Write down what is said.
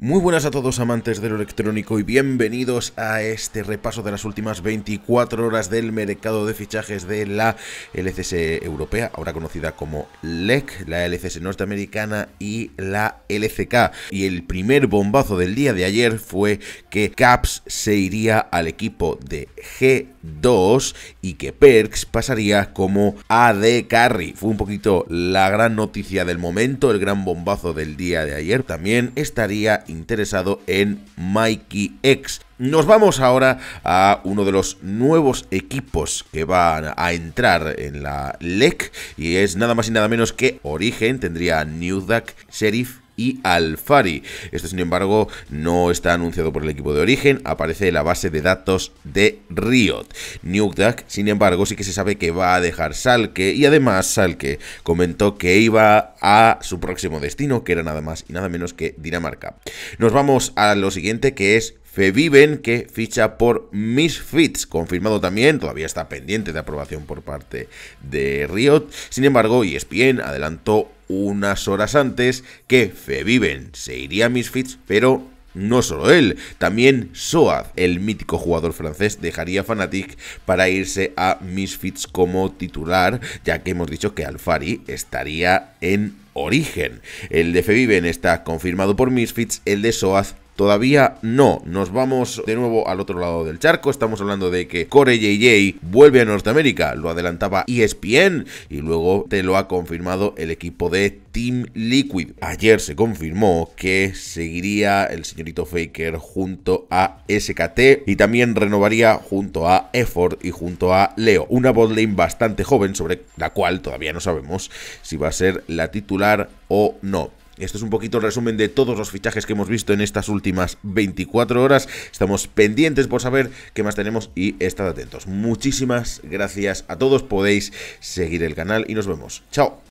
Muy buenas a todos amantes de lo electrónico y bienvenidos a este repaso de las últimas 24 horas del mercado de fichajes de la LCS europea, ahora conocida como LEC, la LCS norteamericana y la LCK. Y el primer bombazo del día de ayer fue que Caps se iría al equipo de G 2 y que Perks pasaría como AD Carry. Fue un poquito la gran noticia del momento, el gran bombazo del día de ayer. También estaría interesado en Mikey X. Nos vamos ahora a uno de los nuevos equipos que van a entrar en la LEC y es nada más y nada menos que Origen, tendría New Sheriff, y Alfari. Esto, sin embargo, no está anunciado por el equipo de origen, aparece en la base de datos de Riot. Nukedak, sin embargo, sí que se sabe que va a dejar Salke y además Salke comentó que iba a su próximo destino, que era nada más y nada menos que Dinamarca. Nos vamos a lo siguiente que es Feviven, que ficha por Misfits, confirmado también, todavía está pendiente de aprobación por parte de Riot. Sin embargo, ESPN adelantó unas horas antes que Febiven se iría a Misfits, pero no solo él, también Soaz, el mítico jugador francés, dejaría Fnatic para irse a Misfits como titular, ya que hemos dicho que Alfari estaría en origen. El de Febiven está confirmado por Misfits, el de Soaz Todavía no, nos vamos de nuevo al otro lado del charco, estamos hablando de que Core JJ vuelve a Norteamérica, lo adelantaba ESPN y luego te lo ha confirmado el equipo de Team Liquid. Ayer se confirmó que seguiría el señorito Faker junto a SKT y también renovaría junto a Effort y junto a Leo, una botlane bastante joven sobre la cual todavía no sabemos si va a ser la titular o no. Esto es un poquito el resumen de todos los fichajes que hemos visto en estas últimas 24 horas. Estamos pendientes por saber qué más tenemos y estad atentos. Muchísimas gracias a todos. Podéis seguir el canal y nos vemos. Chao.